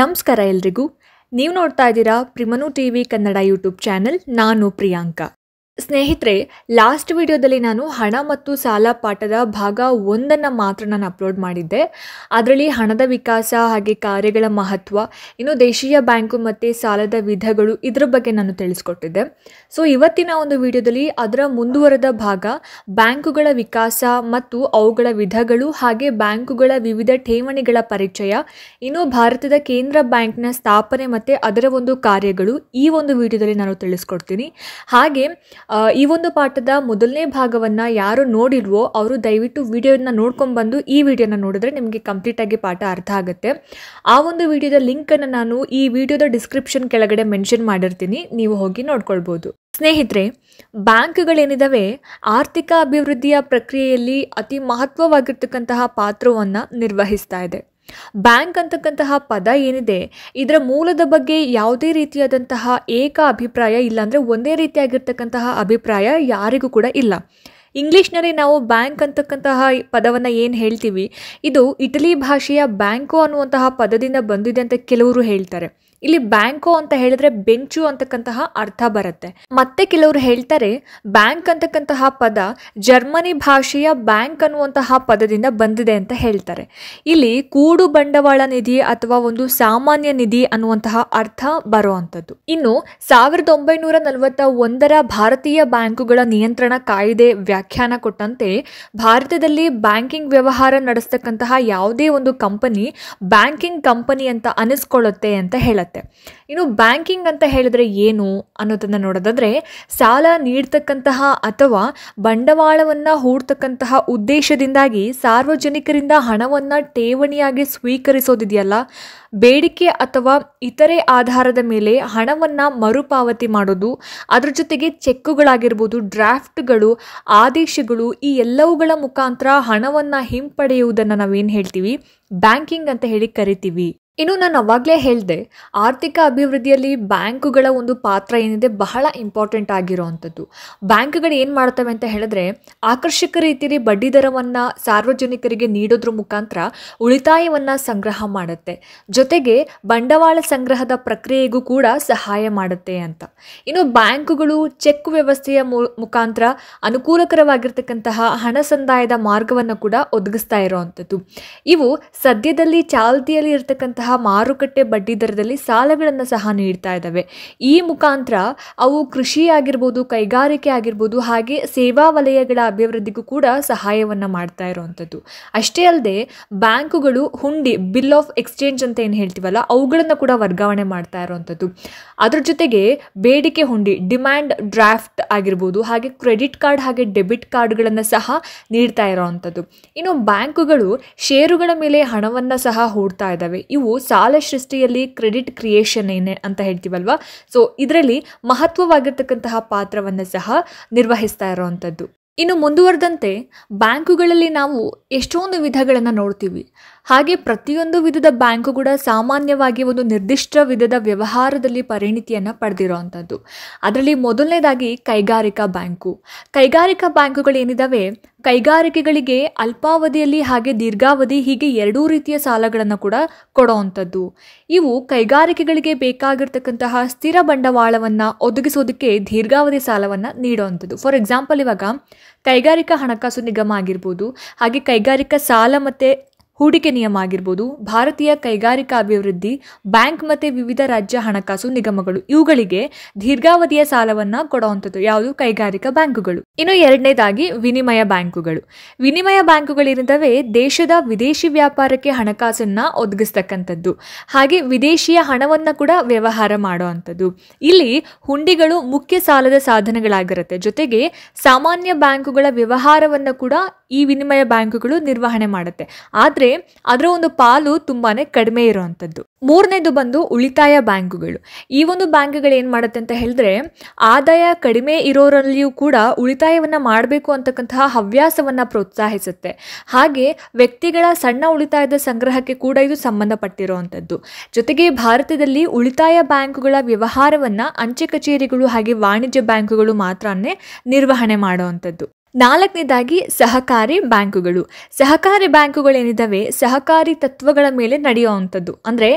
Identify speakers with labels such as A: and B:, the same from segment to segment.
A: ನಮಸ್ಕಾರ ಎಲ್ರಿಗೂ ನೀವು ನೋಡ್ತಾ ಇದ್ದೀರಾ ಪ್ರಿಮನು T V Kannada YouTube channel ನಾನು ಪ್ರಿಯಾಂಕಾ ಸ್ನೇಹಿತರೆ ಲಾಸ್ಟ್ ವಿಡಿಯೋದಲ್ಲಿ ನಾನು ಹಣ ಮತ್ತು ಸಾಲ ಪಾಠದ ಭಾಗ ಒಂದನ್ನು ಮಾತ್ರ ನಾನು ಅಪ್ಲೋಡ್ ಮಾಡಿದ್ದೆ ಅದರಲ್ಲಿ ಹಣದ ವಿಕಾಸ ಹಾಗೆ ಕಾರ್ಯಗಳ ಮಹತ್ವ ಇನ್ನು ದೇಶೀಯ ಬ್ಯಾಂಕು ಮತ್ತು ಸಾಲದ ವಿಧಗಳು ಇದರ ಬಗ್ಗೆ ನಾನು ತಿಳಿಸ್ಕೊಟ್ಟಿದ್ದೆ ಸೊ ಇವತ್ತಿನ ಒಂದು ವಿಡಿಯೋದಲ್ಲಿ ಅದರ ಮುಂದುವರೆದ ಭಾಗ ಬ್ಯಾಂಕುಗಳ ವಿಕಾಸ ಮತ್ತು ಅವುಗಳ ವಿಧಗಳು ಹಾಗೆ ಬ್ಯಾಂಕುಗಳ ವಿವಿಧ ಠೇವಣಿಗಳ ಪರಿಚಯ ಇನ್ನು ಭಾರತದ ಕೇಂದ್ರ ಬ್ಯಾಂಕ್ನ ಸ್ಥಾಪನೆ ಮತ್ತು ಅದರ ಒಂದು ಕಾರ್ಯಗಳು ಈ ಒಂದು ವಿಡಿಯೋದಲ್ಲಿ ನಾನು ತಿಳಿಸ್ಕೊಡ್ತೀನಿ ಹಾಗೆ ಈ ಒಂದು ಪಾಠದ ಮೊದಲನೇ ಭಾಗವನ್ನು ಯಾರು ನೋಡಿಲ್ವೋ ಅವರು ದಯವಿಟ್ಟು ವಿಡಿಯೋನ ನೋಡ್ಕೊಂಡು ಬಂದು ಈ ವಿಡಿಯೋನ ನೋಡಿದ್ರೆ ನಿಮಗೆ ಕಂಪ್ಲೀಟಾಗಿ ಪಾಠ ಅರ್ಥ ಆಗುತ್ತೆ ಆ ಒಂದು ವಿಡಿಯೋದ ಲಿಂಕನ್ನು ನಾನು ಈ ವಿಡಿಯೋದ ಡಿಸ್ಕ್ರಿಪ್ಷನ್ ಕೆಳಗಡೆ ಮೆನ್ಷನ್ ಮಾಡಿರ್ತೀನಿ ನೀವು ಹೋಗಿ ನೋಡ್ಕೊಳ್ಬೋದು ಸ್ನೇಹಿತರೆ ಬ್ಯಾಂಕ್ಗಳೇನಿದಾವೆ ಆರ್ಥಿಕ ಅಭಿವೃದ್ಧಿಯ ಪ್ರಕ್ರಿಯೆಯಲ್ಲಿ ಅತಿ ಮಹತ್ವವಾಗಿರ್ತಕ್ಕಂತಹ ಪಾತ್ರವನ್ನು ನಿರ್ವಹಿಸ್ತಾ ಇದೆ ಬ್ಯಾಂಕ್ ಅಂತಕ್ಕಂತಹ ಪದ ಏನಿದೆ ಇದರ ಮೂಲದ ಬಗ್ಗೆ ಯಾವುದೇ ರೀತಿಯಾದಂತಹ ಏಕ ಅಭಿಪ್ರಾಯ ಇಲ್ಲಾಂದರೆ ಒಂದೇ ರೀತಿಯಾಗಿರ್ತಕ್ಕಂತಹ ಅಭಿಪ್ರಾಯ ಯಾರಿಗೂ ಕೂಡ ಇಲ್ಲ ಇಂಗ್ಲೀಷ್ನಲ್ಲಿ ನಾವು ಬ್ಯಾಂಕ್ ಅಂತಕ್ಕಂತಹ ಪದವನ್ನು ಏನು ಹೇಳ್ತೀವಿ ಇದು ಇಟಲಿ ಭಾಷೆಯ ಬ್ಯಾಂಕು ಅನ್ನುವಂತಹ ಪದದಿಂದ ಬಂದಿದೆ ಅಂತ ಕೆಲವರು ಹೇಳ್ತಾರೆ ಇಲ್ಲಿ ಬ್ಯಾಂಕು ಅಂತ ಹೇಳಿದ್ರೆ ಬೆಂಚು ಅಂತಕ್ಕಂತಹ ಅರ್ಥ ಬರುತ್ತೆ ಮತ್ತೆ ಕೆಲವರು ಹೇಳ್ತಾರೆ ಬ್ಯಾಂಕ್ ಅಂತಕ್ಕಂತಹ ಪದ ಜರ್ಮನಿ ಭಾಷೆಯ ಬ್ಯಾಂಕ್ ಅನ್ನುವಂತಹ ಪದದಿಂದ ಬಂದಿದೆ ಅಂತ ಹೇಳ್ತಾರೆ ಇಲ್ಲಿ ಕೂಡು ಬಂಡವಾಳ ನಿಧಿ ಅಥವಾ ಒಂದು ಸಾಮಾನ್ಯ ನಿಧಿ ಅನ್ನುವಂತಹ ಅರ್ಥ ಬರುವಂಥದ್ದು ಇನ್ನು ಸಾವಿರದ ಒಂಬೈನೂರ ನಲವತ್ತ ಒಂದರ ಭಾರತೀಯ ಬ್ಯಾಂಕುಗಳ ನಿಯಂತ್ರಣ ಕಾಯ್ದೆ ವ್ಯಾಖ್ಯಾನ ಕೊಟ್ಟಂತೆ ಭಾರತದಲ್ಲಿ ಬ್ಯಾಂಕಿಂಗ್ ವ್ಯವಹಾರ ನಡೆಸ್ತಕ್ಕಂತಹ ಯಾವುದೇ ಒಂದು ಕಂಪನಿ ಬ್ಯಾಂಕಿಂಗ್ ಕಂಪನಿ ಅಂತ ಅನಿಸ್ಕೊಳ್ಳುತ್ತೆ ಅಂತ ಹೇಳುತ್ತೆ ಆಗುತ್ತೆ ಇನ್ನು ಬ್ಯಾಂಕಿಂಗ್ ಅಂತ ಹೇಳಿದ್ರೆ ಏನು ಅನ್ನೋದನ್ನು ನೋಡೋದಾದರೆ ಸಾಲ ನೀಡ್ತಕ್ಕಂತಹ ಅಥವಾ ಬಂಡವಾಳವನ್ನು ಹೂಡ್ತಕ್ಕಂತಹ ಉದ್ದೇಶದಿಂದಾಗಿ ಸಾರ್ವಜನಿಕರಿಂದ ಹಣವನ್ನು ಠೇವಣಿಯಾಗಿ ಸ್ವೀಕರಿಸೋದಿದೆಯಲ್ಲ ಬೇಡಿಕೆ ಅಥವಾ ಇತರೆ ಆಧಾರದ ಮೇಲೆ ಹಣವನ್ನು ಮರುಪಾವತಿ ಮಾಡೋದು ಅದರ ಜೊತೆಗೆ ಚೆಕ್ಕುಗಳಾಗಿರ್ಬೋದು ಡ್ರಾಫ್ಟ್ಗಳು ಆದೇಶಗಳು ಈ ಎಲ್ಲವುಗಳ ಮುಖಾಂತರ ಹಣವನ್ನು ಹಿಂಪಡೆಯುವುದನ್ನು ನಾವೇನು ಹೇಳ್ತೀವಿ ಬ್ಯಾಂಕಿಂಗ್ ಅಂತ ಹೇಳಿ ಕರಿತೀವಿ ಇನ್ನು ನಾನು ಅವಾಗಲೇ ಹೇಳಿದೆ ಆರ್ಥಿಕ ಅಭಿವೃದ್ಧಿಯಲ್ಲಿ ಬ್ಯಾಂಕುಗಳ ಒಂದು ಪಾತ್ರ ಏನಿದೆ ಬಹಳ ಇಂಪಾರ್ಟೆಂಟ್ ಆಗಿರೋ ಅಂಥದ್ದು ಬ್ಯಾಂಕ್ಗಳು ಏನು ಮಾಡ್ತವೆ ಅಂತ ಹೇಳಿದ್ರೆ ಆಕರ್ಷಕ ರೀತಿಯಲ್ಲಿ ಬಡ್ಡಿ ದರವನ್ನು ಸಾರ್ವಜನಿಕರಿಗೆ ನೀಡೋದ್ರ ಮುಖಾಂತರ ಉಳಿತಾಯವನ್ನು ಸಂಗ್ರಹ ಮಾಡುತ್ತೆ ಜೊತೆಗೆ ಬಂಡವಾಳ ಸಂಗ್ರಹದ ಪ್ರಕ್ರಿಯೆಗೂ ಕೂಡ ಸಹಾಯ ಮಾಡುತ್ತೆ ಅಂತ ಇನ್ನು ಬ್ಯಾಂಕುಗಳು ಚೆಕ್ ವ್ಯವಸ್ಥೆಯ ಮುಖಾಂತರ ಅನುಕೂಲಕರವಾಗಿರ್ತಕ್ಕಂತಹ ಹಣ ಸಂದಾಯದ ಮಾರ್ಗವನ್ನು ಕೂಡ ಒದಗಿಸ್ತಾ ಇರೋವಂಥದ್ದು ಇವು ಸದ್ಯದಲ್ಲಿ ಚಾಲ್ತಿಯಲ್ಲಿ ಇರತಕ್ಕಂತಹ ಮಾರುಕಟ್ಟೆ ಬಡ್ಡಿ ದರದಲ್ಲಿ ಸಾಲಗಳನ್ನು ಸಹ ನೀಡ್ತಾ ಇದ್ದಾವೆ ಈ ಮುಖಾಂತರ ಅವು ಕೃಷಿ ಆಗಿರ್ಬೋದು ಕೈಗಾರಿಕೆ ಆಗಿರ್ಬೋದು ಹಾಗೆ ಸೇವಾ ವಲಯಗಳ ಅಭಿವೃದ್ಧಿಗೂ ಕೂಡ ಸಹಾಯವನ್ನು ಮಾಡ್ತಾ ಇರುವಂಥದ್ದು ಅಷ್ಟೇ ಅಲ್ಲದೆ ಬ್ಯಾಂಕುಗಳು ಹುಂಡಿ ಬಿಲ್ ಆಫ್ ಎಕ್ಸ್ಚೇಂಜ್ ಅಂತ ಏನು ಹೇಳ್ತೀವಲ್ಲ ಅವುಗಳನ್ನು ಕೂಡ ವರ್ಗಾವಣೆ ಮಾಡ್ತಾ ಇರುವಂಥದ್ದು ಅದರ ಜೊತೆಗೆ ಬೇಡಿಕೆ ಹುಂಡಿ ಡಿಮ್ಯಾಂಡ್ ಡ್ರಾಫ್ಟ್ ಆಗಿರ್ಬೋದು ಹಾಗೆ ಕ್ರೆಡಿಟ್ ಕಾರ್ಡ್ ಹಾಗೆ ಡೆಬಿಟ್ ಕಾರ್ಡ್ಗಳನ್ನು ಸಹ ನೀಡ್ತಾ ಇರೋವಂಥದ್ದು ಇನ್ನು ಬ್ಯಾಂಕುಗಳು ಷೇರುಗಳ ಮೇಲೆ ಹಣವನ್ನು ಸಹ ಹೂಡ್ತಾ ಇದ್ದಾವೆ ಇವು ಸಾಲ ಸೃಷ್ಟಿಯಲ್ಲಿ ಕ್ರೆಡಿಟ್ ಕ್ರಿಯೇಷನ್ ಏನೇ ಅಂತ ಹೇಳ್ತೀವಲ್ವಾ ಸೊ ಇದರಲ್ಲಿ ಮಹತ್ವವಾಗಿರ್ತಕ್ಕಂತಹ ಪಾತ್ರವನ್ನು ಸಹ ನಿರ್ವಹಿಸ್ತಾ ಇರೋವಂಥದ್ದು ಇನ್ನು ಮುಂದುವರೆದಂತೆ ಬ್ಯಾಂಕುಗಳಲ್ಲಿ ನಾವು ಎಷ್ಟೊಂದು ವಿಧಗಳನ್ನು ನೋಡ್ತೀವಿ ಹಾಗೆ ಪ್ರತಿಯೊಂದು ವಿಧದ ಬ್ಯಾಂಕು ಕೂಡ ಸಾಮಾನ್ಯವಾಗಿ ಒಂದು ನಿರ್ದಿಷ್ಟ ವಿಧದ ವ್ಯವಹಾರದಲ್ಲಿ ಪರಿಣಿತಿಯನ್ನು ಪಡೆದಿರೋ ಅಂಥದ್ದು ಅದರಲ್ಲಿ ಮೊದಲನೇದಾಗಿ ಕೈಗಾರಿಕಾ ಬ್ಯಾಂಕು ಕೈಗಾರಿಕಾ ಬ್ಯಾಂಕುಗಳು ಏನಿದ್ದಾವೆ ಕೈಗಾರಿಕೆಗಳಿಗೆ ಅಲ್ಪಾವಧಿಯಲ್ಲಿ ಹಾಗೆ ದೀರ್ಘಾವಧಿ ಹೀಗೆ ಎರಡೂ ರೀತಿಯ ಸಾಲಗಳನ್ನು ಕೂಡ ಕೊಡೋ ಅಂಥದ್ದು ಇವು ಕೈಗಾರಿಕೆಗಳಿಗೆ ಬೇಕಾಗಿರ್ತಕ್ಕಂತಹ ಸ್ಥಿರ ಬಂಡವಾಳವನ್ನು ಒದಗಿಸೋದಕ್ಕೆ ದೀರ್ಘಾವಧಿ ಸಾಲವನ್ನು ನೀಡುವಂಥದ್ದು ಫಾರ್ ಎಕ್ಸಾಂಪಲ್ ಇವಾಗ ಕೈಗಾರಿಕಾ ಹಣಕಾಸು ನಿಗಮ ಆಗಿರ್ಬೋದು ಹಾಗೆ ಕೈಗಾರಿಕಾ ಸಾಲ ಮತ್ತು ಹೂಡಿಕೆ ನಿಯಮ ಆಗಿರ್ಬೋದು ಭಾರತೀಯ ಕೈಗಾರಿಕಾ ಅಭಿವೃದ್ಧಿ ಬ್ಯಾಂಕ್ ಮತ್ತು ವಿವಿಧ ರಾಜ್ಯ ಹಣಕಾಸು ನಿಗಮಗಳು ಇವುಗಳಿಗೆ ದೀರ್ಘಾವಧಿಯ ಸಾಲವನ್ನು ಕೊಡುವಂಥದ್ದು ಯಾವುದು ಕೈಗಾರಿಕಾ ಬ್ಯಾಂಕುಗಳು ಇನ್ನು ಎರಡನೇದಾಗಿ ವಿನಿಮಯ ಬ್ಯಾಂಕುಗಳು ವಿನಿಮಯ ಬ್ಯಾಂಕುಗಳಿರಿಂದವೇ ದೇಶದ ವಿದೇಶಿ ವ್ಯಾಪಾರಕ್ಕೆ ಹಣಕಾಸನ್ನು ಒದಗಿಸ್ತಕ್ಕಂಥದ್ದು ಹಾಗೆ ವಿದೇಶಿಯ ಹಣವನ್ನು ಕೂಡ ವ್ಯವಹಾರ ಮಾಡುವಂಥದ್ದು ಇಲ್ಲಿ ಹುಂಡಿಗಳು ಮುಖ್ಯ ಸಾಲದ ಸಾಧನಗಳಾಗಿರುತ್ತೆ ಜೊತೆಗೆ ಸಾಮಾನ್ಯ ಬ್ಯಾಂಕುಗಳ ವ್ಯವಹಾರವನ್ನು ಕೂಡ ಈ ವಿನಿಮಯ ಬ್ಯಾಂಕುಗಳು ನಿರ್ವಹಣೆ ಮಾಡುತ್ತೆ ಆದರೆ ಆದರೆ ಅದರ ಒಂದು ಪಾಲು ತುಂಬಾ ಕಡಿಮೆ ಇರುವಂಥದ್ದು ಮೂರನೇದು ಬಂದು ಉಳಿತಾಯ ಬ್ಯಾಂಕುಗಳು ಈ ಒಂದು ಬ್ಯಾಂಕ್ಗಳು ಏನು ಮಾಡುತ್ತೆ ಅಂತ ಹೇಳಿದ್ರೆ ಆದಾಯ ಕಡಿಮೆ ಇರೋರಲ್ಲಿಯೂ ಕೂಡ ಉಳಿತಾಯವನ್ನು ಮಾಡಬೇಕು ಅಂತಕ್ಕಂತಹ ಹವ್ಯಾಸವನ್ನು ಪ್ರೋತ್ಸಾಹಿಸುತ್ತೆ ಹಾಗೆ ವ್ಯಕ್ತಿಗಳ ಸಣ್ಣ ಉಳಿತಾಯದ ಸಂಗ್ರಹಕ್ಕೆ ಕೂಡ ಇದು ಸಂಬಂಧಪಟ್ಟಿರುವಂಥದ್ದು ಜೊತೆಗೆ ಭಾರತದಲ್ಲಿ ಉಳಿತಾಯ ಬ್ಯಾಂಕುಗಳ ವ್ಯವಹಾರವನ್ನು ಅಂಚೆ ಕಚೇರಿಗಳು ಹಾಗೆ ವಾಣಿಜ್ಯ ಬ್ಯಾಂಕುಗಳು ಮಾತ್ರನೇ ನಿರ್ವಹಣೆ ಮಾಡುವಂಥದ್ದು ನಾಲ್ಕನೇದಾಗಿ ಸಹಕಾರಿ ಬ್ಯಾಂಕುಗಳು ಸಹಕಾರಿ ಬ್ಯಾಂಕುಗಳೇನಿದ್ದಾವೆ ಸಹಕಾರಿ ತತ್ವಗಳ ಮೇಲೆ ನಡೆಯುವಂಥದ್ದು ಅಂದರೆ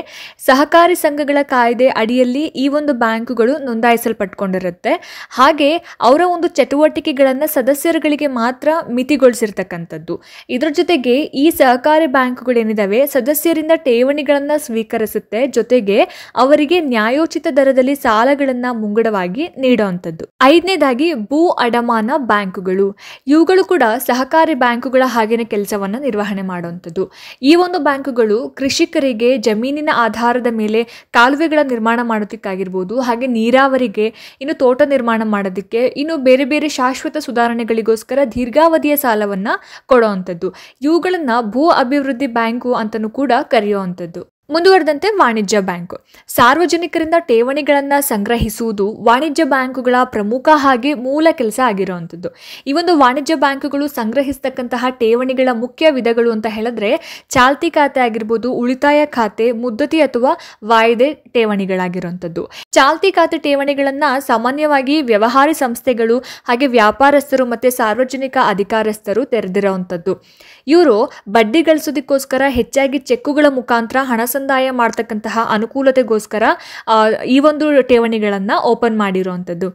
A: ಸಹಕಾರಿ ಸಂಘಗಳ ಕಾಯ್ದೆ ಅಡಿಯಲ್ಲಿ ಈ ಒಂದು ಬ್ಯಾಂಕುಗಳು ನೋಂದಾಯಿಸಲ್ಪಟ್ಕೊಂಡಿರುತ್ತೆ ಹಾಗೆ ಅವರ ಒಂದು ಚಟುವಟಿಕೆಗಳನ್ನು ಸದಸ್ಯರುಗಳಿಗೆ ಮಾತ್ರ ಮಿತಿಗೊಳಿಸಿರ್ತಕ್ಕಂಥದ್ದು ಇದರ ಜೊತೆಗೆ ಈ ಸಹಕಾರಿ ಬ್ಯಾಂಕುಗಳೇನಿದ್ದಾವೆ ಸದಸ್ಯರಿಂದ ಠೇವಣಿಗಳನ್ನು ಸ್ವೀಕರಿಸುತ್ತೆ ಜೊತೆಗೆ ಅವರಿಗೆ ನ್ಯಾಯೋಚಿತ ದರದಲ್ಲಿ ಸಾಲಗಳನ್ನು ಮುಂಗಡವಾಗಿ ನೀಡುವಂಥದ್ದು ಐದನೇದಾಗಿ ಭೂ ಅಡಮಾನ ಬ್ಯಾಂಕುಗಳು ಇವುಗಳು ಕೂಡ ಸಹಕಾರಿ ಬ್ಯಾಂಕುಗಳ ಹಾಗೆಯೇ ಕೆಲಸವನ್ನು ನಿರ್ವಹಣೆ ಮಾಡುವಂಥದ್ದು ಈ ಒಂದು ಬ್ಯಾಂಕುಗಳು ಕೃಷಿಕರಿಗೆ ಜಮೀನಿನ ಆಧಾರದ ಮೇಲೆ ಕಾಲುವೆಗಳ ನಿರ್ಮಾಣ ಮಾಡೋದಕ್ಕಾಗಿರ್ಬೋದು ಹಾಗೆ ನೀರಾವರಿಗೆ ಇನ್ನು ತೋಟ ನಿರ್ಮಾಣ ಮಾಡೋದಕ್ಕೆ ಇನ್ನು ಬೇರೆ ಬೇರೆ ಶಾಶ್ವತ ಸುಧಾರಣೆಗಳಿಗೋಸ್ಕರ ದೀರ್ಘಾವಧಿಯ ಸಾಲವನ್ನು ಕೊಡೋವಂಥದ್ದು ಇವುಗಳನ್ನು ಭೂ ಅಭಿವೃದ್ಧಿ ಬ್ಯಾಂಕು ಅಂತಲೂ ಕೂಡ ಕರೆಯುವಂಥದ್ದು ಮುಂದುವರೆದಂತೆ ವಾಣಿಜ್ಯ ಬ್ಯಾಂಕು ಸಾರ್ವಜನಿಕರಿಂದ ಠೇವಣಿಗಳನ್ನು ಸಂಗ್ರಹಿಸುವುದು ವಾಣಿಜ್ಯ ಬ್ಯಾಂಕುಗಳ ಪ್ರಮುಖ ಹಾಗೆ ಮೂಲ ಕೆಲಸ ಆಗಿರುವಂಥದ್ದು ಈ ಒಂದು ವಾಣಿಜ್ಯ ಬ್ಯಾಂಕುಗಳು ಸಂಗ್ರಹಿಸತಕ್ಕಂತಹ ಠೇವಣಿಗಳ ಮುಖ್ಯ ವಿಧಗಳು ಅಂತ ಹೇಳಿದ್ರೆ ಚಾಲ್ತಿ ಖಾತೆ ಆಗಿರ್ಬೋದು ಉಳಿತಾಯ ಖಾತೆ ಮುದ್ದತಿ ಅಥವಾ ವಾಯ್ದೆ ಠೇವಣಿಗಳಾಗಿರುವಂಥದ್ದು ಚಾಲ್ತಿ ಖಾತೆ ಠೇವಣಿಗಳನ್ನು ಸಾಮಾನ್ಯವಾಗಿ ವ್ಯವಹಾರ ಸಂಸ್ಥೆಗಳು ಹಾಗೆ ವ್ಯಾಪಾರಸ್ಥರು ಮತ್ತೆ ಸಾರ್ವಜನಿಕ ಅಧಿಕಾರಸ್ಥರು ತೆರೆದಿರುವಂಥದ್ದು ಇವರು ಬಡ್ಡಿ ಗಳಿಸೋದಕ್ಕೋಸ್ಕರ ಹೆಚ್ಚಾಗಿ ಚೆಕ್ಕುಗಳ ಮುಖಾಂತರ ಹಣ ಸಂದಾಯ ಮಾಡ್ತಕ್ಕಂತಹ ಅನುಕೂಲತೆಗೋಸ್ಕರ ಈ ಒಂದು ಠೇವಣಿಗಳನ್ನು ಓಪನ್ ಮಾಡಿರೋವಂಥದ್ದು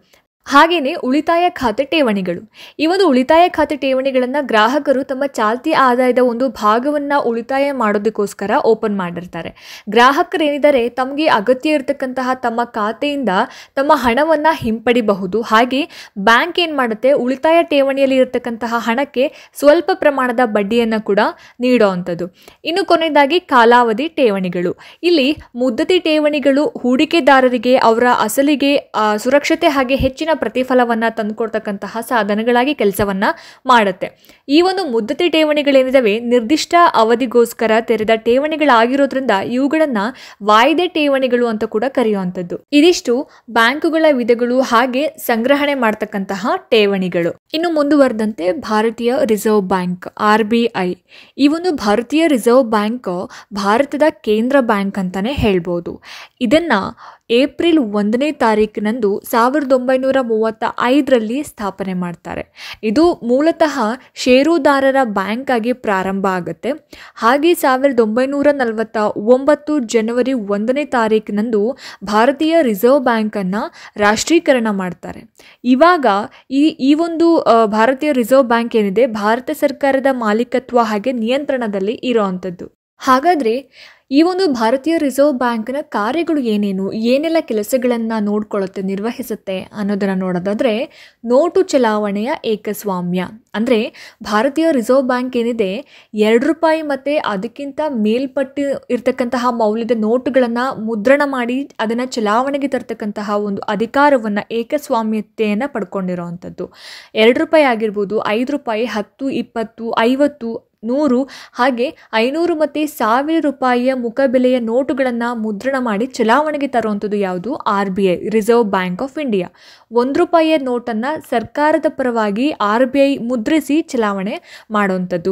A: ಹಾಗೆಯೇ ಉಳಿತಾಯ ಖಾತೆ ಠೇವಣಿಗಳು ಈ ಒಂದು ಉಳಿತಾಯ ಖಾತೆ ಠೇವಣಿಗಳನ್ನು ಗ್ರಾಹಕರು ತಮ್ಮ ಚಾಲ್ತಿ ಆದಾಯದ ಒಂದು ಭಾಗವನ್ನು ಉಳಿತಾಯ ಮಾಡೋದಕ್ಕೋಸ್ಕರ ಓಪನ್ ಮಾಡಿರ್ತಾರೆ ಗ್ರಾಹಕರೇನಿದ್ದಾರೆ ತಮಗೆ ಅಗತ್ಯ ಇರತಕ್ಕಂತಹ ತಮ್ಮ ಖಾತೆಯಿಂದ ತಮ್ಮ ಹಣವನ್ನು ಹಿಂಪಡಿಬಹುದು ಹಾಗೆ ಬ್ಯಾಂಕ್ ಏನು ಮಾಡುತ್ತೆ ಉಳಿತಾಯ ಠೇವಣಿಯಲ್ಲಿ ಇರತಕ್ಕಂತಹ ಹಣಕ್ಕೆ ಸ್ವಲ್ಪ ಪ್ರಮಾಣದ ಬಡ್ಡಿಯನ್ನು ಕೂಡ ನೀಡೋ ಅಂಥದ್ದು ಇನ್ನು ಕೊನೆಯದಾಗಿ ಕಾಲಾವಧಿ ಠೇವಣಿಗಳು ಇಲ್ಲಿ ಮುದ್ದತಿ ಠೇವಣಿಗಳು ಹೂಡಿಕೆದಾರರಿಗೆ ಅವರ ಅಸಲಿಗೆ ಸುರಕ್ಷತೆ ಹಾಗೆ ಹೆಚ್ಚಿನ ಪ್ರತಿಫಲವನ್ನು ತಂದುಕೊಡ್ತಕ್ಕಂತಹ ಸಾಧನಗಳಾಗಿ ಕೆಲಸವನ್ನು ಮಾಡುತ್ತೆ ಈ ಒಂದು ಮುದ್ದತೆ ಠೇವಣಿಗಳೇನಿದಾವೆ ನಿರ್ದಿಷ್ಟ ಅವಧಿಗೋಸ್ಕರ ತೆರೆದ ಠೇವಣಿಗಳಾಗಿರೋದ್ರಿಂದ ಇವುಗಳನ್ನು ವಾಯ್ದೆ ಠೇವಣಿಗಳು ಅಂತ ಕೂಡ ಕರೆಯುವಂಥದ್ದು ಇದಿಷ್ಟು ಬ್ಯಾಂಕುಗಳ ವಿಧಗಳು ಹಾಗೆ ಸಂಗ್ರಹಣೆ ಮಾಡ್ತಕ್ಕಂತಹ ಠೇವಣಿಗಳು ಇನ್ನು ಮುಂದುವರೆದಂತೆ ಭಾರತೀಯ Reserve Bank R B I ಈ ಒಂದು ಭಾರತೀಯ ರಿಸರ್ವ್ ಬ್ಯಾಂಕ್ ಭಾರತದ ಕೇಂದ್ರ ಬ್ಯಾಂಕ್ ಅಂತಾನೆ ಹೇಳ್ಬೋದು ಇದನ್ನ ಏಪ್ರಿಲ್ ಒಂದನೇ ತಾರೀಕಿನಂದು ಸಾವಿರದ ಒಂಬೈನೂರ ಮೂವತ್ತ ಐದರಲ್ಲಿ ಸ್ಥಾಪನೆ ಮಾಡ್ತಾರೆ ಇದು ಮೂಲತಃ ಷೇರುದಾರರ ಬ್ಯಾಂಕ್ ಆಗಿ ಪ್ರಾರಂಭ ಆಗುತ್ತೆ ಹಾಗೆ ಸಾವಿರದ ಒಂಬೈನೂರ ನಲವತ್ತ ಒಂಬತ್ತು ಜನವರಿ ಒಂದನೇ ತಾರೀಕಿನಂದು ಭಾರತೀಯ ರಿಸರ್ವ್ ಬ್ಯಾಂಕನ್ನು ರಾಷ್ಟ್ರೀಕರಣ ಮಾಡ್ತಾರೆ ಇವಾಗ ಈ ಈ ಒಂದು ಭಾರತೀಯ ರಿಸರ್ವ್ ಬ್ಯಾಂಕ್ ಏನಿದೆ ಭಾರತ ಸರ್ಕಾರದ ಮಾಲೀಕತ್ವ ಹಾಗೆ ನಿಯಂತ್ರಣದಲ್ಲಿ ಇರೋ ಅಂಥದ್ದು ಹಾಗಾದರೆ ಈ ಒಂದು ಭಾರತೀಯ ರಿಸರ್ವ್ ಬ್ಯಾಂಕ್ನ ಕಾರ್ಯಗಳು ಏನೇನು ಏನೆಲ್ಲ ಕೆಲಸಗಳನ್ನು ನೋಡ್ಕೊಳ್ಳುತ್ತೆ ನಿರ್ವಹಿಸುತ್ತೆ ಅನ್ನೋದನ್ನು ನೋಡೋದಾದರೆ ನೋಟು ಚಲಾವಣೆಯ ಏಕಸ್ವಾಮ್ಯ ಅಂದರೆ ಭಾರತೀಯ ರಿಸರ್ವ್ ಬ್ಯಾಂಕ್ ಏನಿದೆ ಎರಡು ರೂಪಾಯಿ ಮತ್ತು ಅದಕ್ಕಿಂತ ಮೇಲ್ಪಟ್ಟು ಇರತಕ್ಕಂತಹ ಮೌಲ್ಯದ ನೋಟುಗಳನ್ನು ಮುದ್ರಣ ಮಾಡಿ ಅದನ್ನು ಚಲಾವಣೆಗೆ ತರ್ತಕ್ಕಂತಹ ಒಂದು ಅಧಿಕಾರವನ್ನು ಏಕಸ್ವಾಮ್ಯತೆಯನ್ನು ಪಡ್ಕೊಂಡಿರೋವಂಥದ್ದು ಎರಡು ರೂಪಾಯಿ ಆಗಿರ್ಬೋದು ಐದು ರೂಪಾಯಿ ಹತ್ತು ಇಪ್ಪತ್ತು ಐವತ್ತು ನೂರು ಹಾಗೆ ಐನೂರು ಮತ್ತು ಸಾವಿರ ರೂಪಾಯಿಯ ಮುಖಬೆಲೆಯ ನೋಟುಗಳನ್ನು ಮುದ್ರಣ ಮಾಡಿ ಚಲಾವಣೆಗೆ ತರುವಂಥದ್ದು ಯಾವುದು R B I Reserve Bank of India ಒಂದು ರೂಪಾಯಿಯ ನೋಟನ್ನು ಸರ್ಕಾರದ ಪರವಾಗಿ ಆರ್ ಬಿ ಐ ಮುದ್ರಿಸಿ ಚಲಾವಣೆ ಮಾಡುವಂಥದ್ದು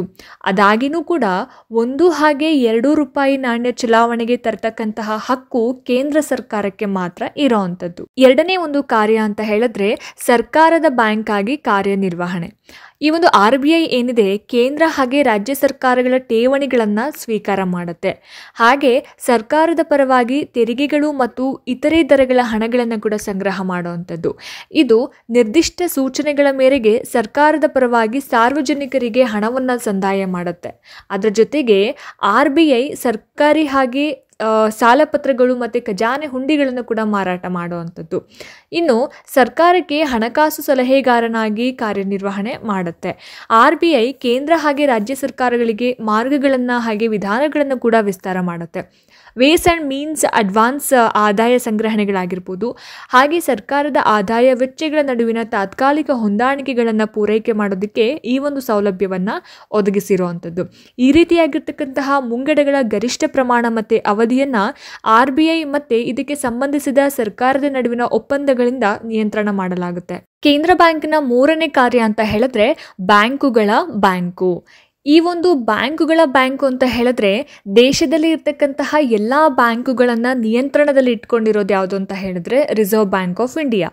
A: ಅದಾಗಿನೂ ಕೂಡ ಒಂದು ಹಾಗೆ ಎರಡು ರೂಪಾಯಿ ನಾಣ್ಯ ಚಲಾವಣೆಗೆ ತರತಕ್ಕಂತಹ ಹಕ್ಕು ಕೇಂದ್ರ ಸರ್ಕಾರಕ್ಕೆ ಮಾತ್ರ ಇರೋವಂಥದ್ದು ಎರಡನೇ ಒಂದು ಕಾರ್ಯ ಅಂತ ಹೇಳಿದ್ರೆ ಸರ್ಕಾರದ ಬ್ಯಾಂಕ್ ಆಗಿ ಕಾರ್ಯನಿರ್ವಹಣೆ ಈ ಒಂದು ಆರ್ ಬಿ ಐ ಏನಿದೆ ಕೇಂದ್ರ ಹಾಗೆ ರಾಜ್ಯ ಸರ್ಕಾರಗಳ ಠೇವಣಿಗಳನ್ನು ಸ್ವೀಕಾರ ಮಾಡುತ್ತೆ ಹಾಗೆ ಸರ್ಕಾರದ ಪರವಾಗಿ ತೆರಿಗೆಗಳು ಮತ್ತು ಇತರೆ ದರಗಳ ಹಣಗಳನ್ನು ಕೂಡ ಸಂಗ್ರಹ ಮಾಡುವಂಥದ್ದು ಇದು ನಿರ್ದಿಷ್ಟ ಸೂಚನೆಗಳ ಮೇರೆಗೆ ಸರ್ಕಾರದ ಪರವಾಗಿ ಸಾರ್ವಜನಿಕರಿಗೆ ಹಣವನ್ನು ಸಂದಾಯ ಮಾಡುತ್ತೆ ಅದರ ಜೊತೆಗೆ ಆರ್ ಬಿ ಐ ಸರ್ಕಾರಿ ಹಾಗೆ ಸಾಲಪತ್ರಗಳು ಮತ್ತು ಖಜಾನೆ ಹುಂಡಿಗಳನ್ನು ಕೂಡ ಮಾರಾಟ ಮಾಡುವಂಥದ್ದು ಇನ್ನು ಸರ್ಕಾರಕ್ಕೆ ಹಣಕಾಸು ಸಲಹೆಗಾರನಾಗಿ ಕಾರ್ಯನಿರ್ವಹಣೆ ಮಾಡುತ್ತೆ ಆರ್ ಬಿ ಐ ಕೇಂದ್ರ ಹಾಗೆ ರಾಜ್ಯ ಸರ್ಕಾರಗಳಿಗೆ ಮಾರ್ಗಗಳನ್ನು ಹಾಗೆ ವಿಧಾನಗಳನ್ನು ಕೂಡ ವಿಸ್ತಾರ ಮಾಡುತ್ತೆ ವೇಸ್ ಆ್ಯಂಡ್ ಮೀನ್ಸ್ ಅಡ್ವಾನ್ಸ್ ಆದಾಯ ಸಂಗ್ರಹಣೆಗಳಾಗಿರ್ಬೋದು ಹಾಗೆ ಸರ್ಕಾರದ ಆದಾಯ ವೆಚ್ಚಗಳ ನಡುವಿನ ತಾತ್ಕಾಲಿಕ ಹೊಂದಾಣಿಕೆಗಳನ್ನು ಪೂರೈಕೆ ಮಾಡೋದಕ್ಕೆ ಈ ಒಂದು ಸೌಲಭ್ಯವನ್ನು ಒದಗಿಸಿರುವಂಥದ್ದು ಈ ರೀತಿಯಾಗಿರ್ತಕ್ಕಂತಹ ಮುಂಗಡಗಳ ಗರಿಷ್ಠ ಪ್ರಮಾಣ ಮತ್ತು ಅವಧಿಯನ್ನು ಆರ್ ಬಿ ಐ ಮತ್ತು ಇದಕ್ಕೆ ಸಂಬಂಧಿಸಿದ ಸರ್ಕಾರದ ನಡುವಿನ ಒಪ್ಪಂದಗಳಿಂದ ನಿಯಂತ್ರಣ ಮಾಡಲಾಗುತ್ತೆ ಕೇಂದ್ರ ಬ್ಯಾಂಕ್ನ ಮೂರನೇ ಕಾರ್ಯ ಅಂತ ಹೇಳಿದ್ರೆ ಬ್ಯಾಂಕುಗಳ ಬ್ಯಾಂಕು ಈ ಒಂದು ಬ್ಯಾಂಕುಗಳ ಬ್ಯಾಂಕು ಅಂತ ಹೇಳಿದ್ರೆ ದೇಶದಲ್ಲಿ ಇರ್ತಕ್ಕಂತಹ ಎಲ್ಲ ಬ್ಯಾಂಕುಗಳನ್ನು ನಿಯಂತ್ರಣದಲ್ಲಿ ಇಟ್ಕೊಂಡಿರೋದು ಯಾವುದು ಅಂತ ಹೇಳಿದ್ರೆ ರಿಸರ್ವ್ ಬ್ಯಾಂಕ್ ಆಫ್ ಇಂಡಿಯಾ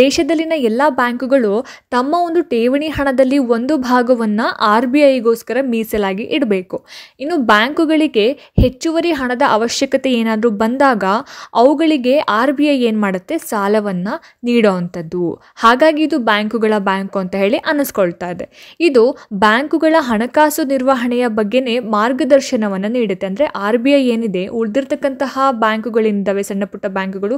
A: ದೇಶದಲ್ಲಿನ ಎಲ್ಲ ಬ್ಯಾಂಕುಗಳು ತಮ್ಮ ಒಂದು ಠೇವಣಿ ಹಣದಲ್ಲಿ ಒಂದು ಭಾಗವನ್ನು ಆರ್ ಬಿ ಐಗೋಸ್ಕರ ಮೀಸಲಾಗಿ ಇಡಬೇಕು ಇನ್ನು ಬ್ಯಾಂಕುಗಳಿಗೆ ಹೆಚ್ಚುವರಿ ಹಣದ ಅವಶ್ಯಕತೆ ಏನಾದರೂ ಬಂದಾಗ ಅವುಗಳಿಗೆ ಆರ್ ಬಿ ಐ ಏನು ಮಾಡುತ್ತೆ ಸಾಲವನ್ನು ನೀಡೋ ಹಾಗಾಗಿ ಇದು ಬ್ಯಾಂಕುಗಳ ಬ್ಯಾಂಕು ಅಂತ ಹೇಳಿ ಅನಿಸ್ಕೊಳ್ತಾ ಇದೆ ಇದು ಬ್ಯಾಂಕುಗಳ ಹಣಕಾಸು ಹಣಕಾಸು ನಿರ್ವಹಣೆಯ ಬಗ್ಗೆನೇ ಮಾರ್ಗದರ್ಶನವನ್ನು ನೀಡುತ್ತೆ ಅಂದರೆ ಆರ್ ಬಿ ಐ ಏನಿದೆ ಉಳಿದಿರ್ತಕ್ಕಂತಹ ಬ್ಯಾಂಕುಗಳಿಂದವೆ ಸಣ್ಣ ಪುಟ್ಟ ಬ್ಯಾಂಕುಗಳು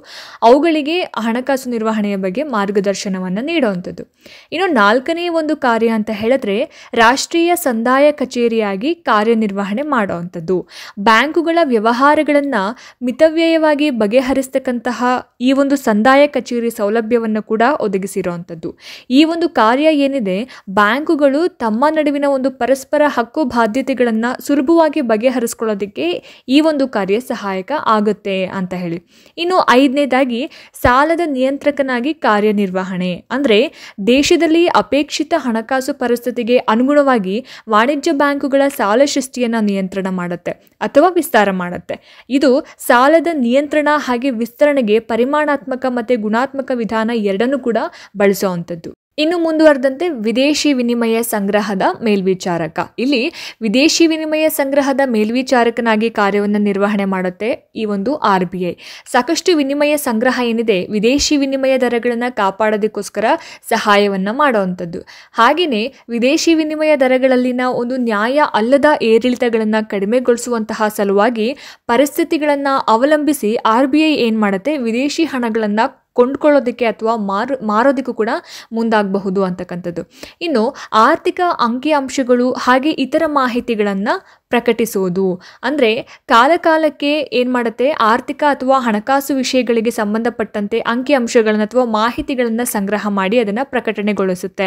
A: ಅವುಗಳಿಗೆ ಹಣಕಾಸು ನಿರ್ವಹಣೆಯ ಬಗ್ಗೆ ಮಾರ್ಗದರ್ಶನವನ್ನು ನೀಡುವಂಥದ್ದು ಇನ್ನು ನಾಲ್ಕನೇ ಒಂದು ಕಾರ್ಯ ಅಂತ ಹೇಳಿದ್ರೆ ರಾಷ್ಟ್ರೀಯ ಸಂದಾಯ ಕಚೇರಿಯಾಗಿ ಕಾರ್ಯನಿರ್ವಹಣೆ ಮಾಡುವಂಥದ್ದು ಬ್ಯಾಂಕುಗಳ ವ್ಯವಹಾರಗಳನ್ನು ಮಿತವ್ಯಯವಾಗಿ ಬಗೆಹರಿಸ್ತಕ್ಕಂತಹ ಈ ಒಂದು ಸಂದಾಯ ಕಚೇರಿ ಸೌಲಭ್ಯವನ್ನು ಕೂಡ ಒದಗಿಸಿರುವಂಥದ್ದು ಈ ಒಂದು ಕಾರ್ಯ ಏನಿದೆ ಬ್ಯಾಂಕುಗಳು ತಮ್ಮ ನಡುವಿನ ಒಂದು ಪರಸ್ಪರ ಹಕ್ಕು ಬಾಧ್ಯತೆಗಳನ್ನು ಸುಲಭವಾಗಿ ಬಗೆಹರಿಸ್ಕೊಳ್ಳೋದಕ್ಕೆ ಈ ಒಂದು ಕಾರ್ಯ ಸಹಾಯಕ ಆಗುತ್ತೆ ಅಂತ ಹೇಳಿ ಇನ್ನು ಐದನೇದಾಗಿ ಸಾಲದ ನಿಯಂತ್ರಕನಾಗಿ ಕಾರ್ಯನಿರ್ವಹಣೆ ಅಂದರೆ ದೇಶದಲ್ಲಿ ಅಪೇಕ್ಷಿತ ಹಣಕಾಸು ಪರಿಸ್ಥಿತಿಗೆ ಅನುಗುಣವಾಗಿ ವಾಣಿಜ್ಯ ಬ್ಯಾಂಕುಗಳ ಸಾಲ ಶಿಸ್ತಿಯನ್ನು ನಿಯಂತ್ರಣ ಮಾಡುತ್ತೆ ಅಥವಾ ವಿಸ್ತಾರ ಮಾಡುತ್ತೆ ಇದು ಸಾಲದ ನಿಯಂತ್ರಣ ಹಾಗೆ ವಿಸ್ತರಣೆಗೆ ಪರಿಮಾಣಾತ್ಮಕ ಮತ್ತು ಗುಣಾತ್ಮಕ ವಿಧಾನ ಎರಡನ್ನೂ ಕೂಡ ಬಳಸುವಂಥದ್ದು ಇನ್ನು ಮುಂದುವರೆದಂತೆ ವಿದೇಶಿ ವಿನಿಮಯ ಸಂಗ್ರಹದ ಮೇಲ್ವಿಚಾರಕ ಇಲ್ಲಿ ವಿದೇಶಿ ವಿನಿಮಯ ಸಂಗ್ರಹದ ಮೇಲ್ವಿಚಾರಕನಾಗಿ ಕಾರ್ಯವನ್ನು ನಿರ್ವಹಣೆ ಮಾಡುತ್ತೆ ಈ ಒಂದು ಆರ್ ಬಿ ಐ ಸಾಕಷ್ಟು ವಿನಿಮಯ ಸಂಗ್ರಹ ಏನಿದೆ ವಿದೇಶಿ ವಿನಿಮಯ ದರಗಳನ್ನು ಕಾಪಾಡೋದಕ್ಕೋಸ್ಕರ ಸಹಾಯವನ್ನು ಮಾಡೋವಂಥದ್ದು ಹಾಗೆಯೇ ವಿದೇಶಿ ವಿನಿಮಯ ದರಗಳಲ್ಲಿನ ಒಂದು ನ್ಯಾಯ ಅಲ್ಲದ ಏರಿಳಿತಗಳನ್ನು ಕಡಿಮೆಗೊಳಿಸುವಂತಹ ಸಲುವಾಗಿ ಪರಿಸ್ಥಿತಿಗಳನ್ನು ಅವಲಂಬಿಸಿ ಆರ್ ಬಿ ಐ ಏನು ಮಾಡುತ್ತೆ ವಿದೇಶಿ ಹಣಗಳನ್ನು ಕೊಂಡ್ಕೊಳ್ಳೋದಕ್ಕೆ ಅಥವಾ ಮಾರು ಮಾರೋದಕ್ಕೂ ಕೂಡ ಮುಂದಾಗಬಹುದು ಅಂತಕ್ಕಂಥದ್ದು ಇನ್ನು ಆರ್ಥಿಕ ಅಂಕಿಅಂಶಗಳು ಹಾಗೆ ಇತರ ಮಾಹಿತಿಗಳನ್ನು ಪ್ರಕಟಿಸುವುದು ಅಂದರೆ ಕಾಲಕಾಲಕ್ಕೆ ಏನು ಮಾಡುತ್ತೆ ಆರ್ಥಿಕ ಅಥವಾ ಹಣಕಾಸು ವಿಷಯಗಳಿಗೆ ಸಂಬಂಧಪಟ್ಟಂತೆ ಅಂಕಿಅಂಶಗಳನ್ನು ಅಥವಾ ಮಾಹಿತಿಗಳನ್ನು ಸಂಗ್ರಹ ಮಾಡಿ ಅದನ್ನು ಪ್ರಕಟಣೆಗೊಳಿಸುತ್ತೆ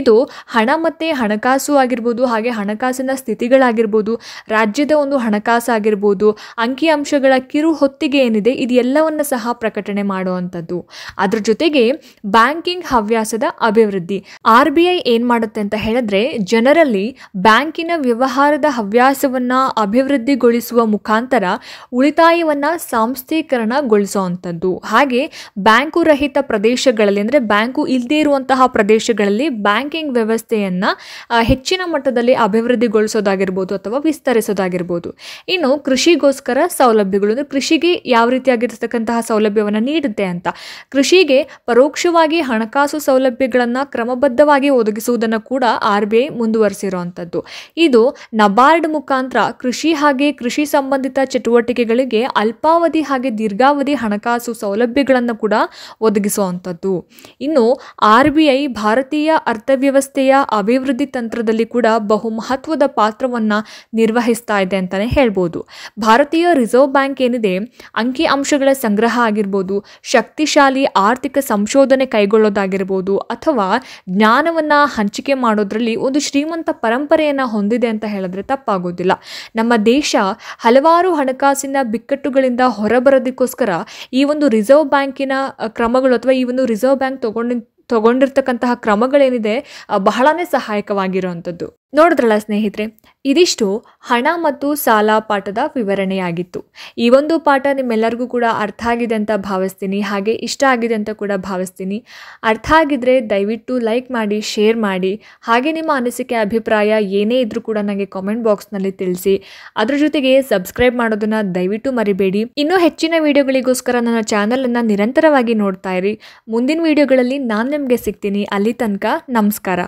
A: ಇದು ಹಣ ಮತ್ತು ಹಣಕಾಸು ಆಗಿರ್ಬೋದು ಹಾಗೆ ಹಣಕಾಸಿನ ಸ್ಥಿತಿಗಳಾಗಿರ್ಬೋದು ರಾಜ್ಯದ ಒಂದು ಹಣಕಾಸು ಆಗಿರ್ಬೋದು ಅಂಕಿಅಂಶಗಳ ಕಿರು ಹೊತ್ತಿಗೆ ಏನಿದೆ ಇದೆಲ್ಲವನ್ನು ಸಹ ಪ್ರಕಟಣೆ ಮಾಡುವಂಥದ್ದು ಅದರ ಜೊತೆಗೆ ಬ್ಯಾಂಕಿಂಗ್ ಹವ್ಯಾಸದ ಅಭಿವೃದ್ಧಿ ಆರ್ ಬಿ ಐ ಏನು ಮಾಡುತ್ತೆ ಅಂತ ಹೇಳಿದ್ರೆ ಜನರಲ್ಲಿ ಬ್ಯಾಂಕಿನ ವ್ಯವಹಾರದ ಹವ್ಯಾಸ ಅಭಿವೃದ್ಧಿಗೊಳಿಸುವ ಮುಖಾಂತರ ಉಳಿತಾಯವನ್ನು ಸಾಂಸ್ಥೀಕರಣಗೊಳಿಸುವಂಥದ್ದು ಹಾಗೆ ಬ್ಯಾಂಕು ರಹಿತ ಪ್ರದೇಶಗಳಲ್ಲಿ ಅಂದರೆ ಬ್ಯಾಂಕು ಇಲ್ಲದೇ ಇರುವಂತಹ ಪ್ರದೇಶಗಳಲ್ಲಿ ಬ್ಯಾಂಕಿಂಗ್ ವ್ಯವಸ್ಥೆಯನ್ನು ಹೆಚ್ಚಿನ ಮಟ್ಟದಲ್ಲಿ ಅಭಿವೃದ್ಧಿಗೊಳಿಸೋದಾಗಿರ್ಬೋದು ಅಥವಾ ವಿಸ್ತರಿಸೋದಾಗಿರ್ಬೋದು ಇನ್ನು ಕೃಷಿಗೋಸ್ಕರ ಸೌಲಭ್ಯಗಳು ಅಂದರೆ ಕೃಷಿಗೆ ಯಾವ ರೀತಿಯಾಗಿರ್ತಕ್ಕಂತಹ ಸೌಲಭ್ಯವನ್ನು ನೀಡುತ್ತೆ ಅಂತ ಕೃಷಿಗೆ ಪರೋಕ್ಷವಾಗಿ ಹಣಕಾಸು ಸೌಲಭ್ಯಗಳನ್ನು ಕ್ರಮಬದ್ಧವಾಗಿ ಒದಗಿಸುವುದನ್ನು ಕೂಡ ಆರ್ ಬಿ ಐ ಮುಂದುವರಿಸಿರುವಂಥದ್ದು ಇದು ನಬಾರ್ಡ್ ಮುಖ ಮುಖಾಂತರ ಕೃಷಿ ಹಾಗೆ ಕೃಷಿ ಸಂಬಂಧಿತ ಚಟುವಟಿಕೆಗಳಿಗೆ ಅಲ್ಪಾವಧಿ ಹಾಗೆ ದೀರ್ಘಾವಧಿ ಹಣಕಾಸು ಸೌಲಭ್ಯಗಳನ್ನು ಕೂಡ ಒದಗಿಸುವಂಥದ್ದು ಇನ್ನು ಆರ್ ಬಿ ಐ ಭಾರತೀಯ ಅರ್ಥವ್ಯವಸ್ಥೆಯ ಅಭಿವೃದ್ಧಿ ತಂತ್ರದಲ್ಲಿ ಕೂಡ ಬಹು ಮಹತ್ವದ ಪಾತ್ರವನ್ನು ನಿರ್ವಹಿಸ್ತಾ ಇದೆ ಅಂತಲೇ ಹೇಳ್ಬೋದು ಭಾರತೀಯ ರಿಸರ್ವ್ ಬ್ಯಾಂಕ್ ಏನಿದೆ ಅಂಕಿ ಅಂಶಗಳ ಸಂಗ್ರಹ ಆಗಿರ್ಬೋದು ಶಕ್ತಿಶಾಲಿ ಆರ್ಥಿಕ ಸಂಶೋಧನೆ ಕೈಗೊಳ್ಳೋದಾಗಿರ್ಬೋದು ಅಥವಾ ಜ್ಞಾನವನ್ನು ಹಂಚಿಕೆ ಮಾಡೋದ್ರಲ್ಲಿ ಒಂದು ಶ್ರೀಮಂತ ಪರಂಪರೆಯನ್ನು ಹೊಂದಿದೆ ಅಂತ ಹೇಳಿದ್ರೆ ತಪ್ಪಾಗೋದು ಆಗೋದಿಲ್ಲ ನಮ್ಮ ದೇಶ ಹಲವಾರು ಹಣಕಾಸಿನ ಬಿಕ್ಕಟ್ಟುಗಳಿಂದ ಹೊರಬರೋದಕ್ಕೋಸ್ಕರ ಈ ಒಂದು ರಿಸರ್ವ್ ಬ್ಯಾಂಕಿನ ಕ್ರಮಗಳು ಅಥವಾ ಈ ಒಂದು ರಿಸರ್ವ್ ಬ್ಯಾಂಕ್ ತಗೊಂಡ್ ತಗೊಂಡಿರ್ತಕ್ಕಂತಹ ಕ್ರಮಗಳೇನಿದೆ ಬಹಳನೇ ಸಹಾಯಕವಾಗಿರುವಂಥದ್ದು ನೋಡಿದ್ರಲ್ಲ ಸ್ನೇಹಿತರೆ ಇದಿಷ್ಟು ಹಣ ಮತ್ತು ಸಾಲ ಪಾಠದ ವಿವರಣೆಯಾಗಿತ್ತು ಈ ಒಂದು ಪಾಠ ನಿಮ್ಮೆಲ್ಲರಿಗೂ ಕೂಡ ಅರ್ಥ ಆಗಿದೆ ಅಂತ ಭಾವಿಸ್ತೀನಿ ಹಾಗೆ ಇಷ್ಟ ಆಗಿದೆ ಅಂತ ಕೂಡ ಭಾವಿಸ್ತೀನಿ ಅರ್ಥ ಆಗಿದ್ರೆ ದಯವಿಟ್ಟು ಲೈಕ್ ಮಾಡಿ ಶೇರ್ ಮಾಡಿ ಹಾಗೆ ನಿಮ್ಮ ಅನಿಸಿಕೆ ಅಭಿಪ್ರಾಯ ಏನೇ ಇದ್ರೂ ಕೂಡ ನನಗೆ ಕಾಮೆಂಟ್ ಬಾಕ್ಸ್ನಲ್ಲಿ ತಿಳಿಸಿ ಅದ್ರ ಜೊತೆಗೆ ಸಬ್ಸ್ಕ್ರೈಬ್ ಮಾಡೋದನ್ನು ದಯವಿಟ್ಟು ಮರಿಬೇಡಿ ಇನ್ನೂ ಹೆಚ್ಚಿನ ವಿಡಿಯೋಗಳಿಗೋಸ್ಕರ ನನ್ನ ಚಾನಲನ್ನು ನಿರಂತರವಾಗಿ ನೋಡ್ತಾ ಇರಿ ಮುಂದಿನ ವಿಡಿಯೋಗಳಲ್ಲಿ ನಾನು ನಿಮಗೆ ಸಿಗ್ತೀನಿ ಅಲ್ಲಿ ತನಕ ನಮಸ್ಕಾರ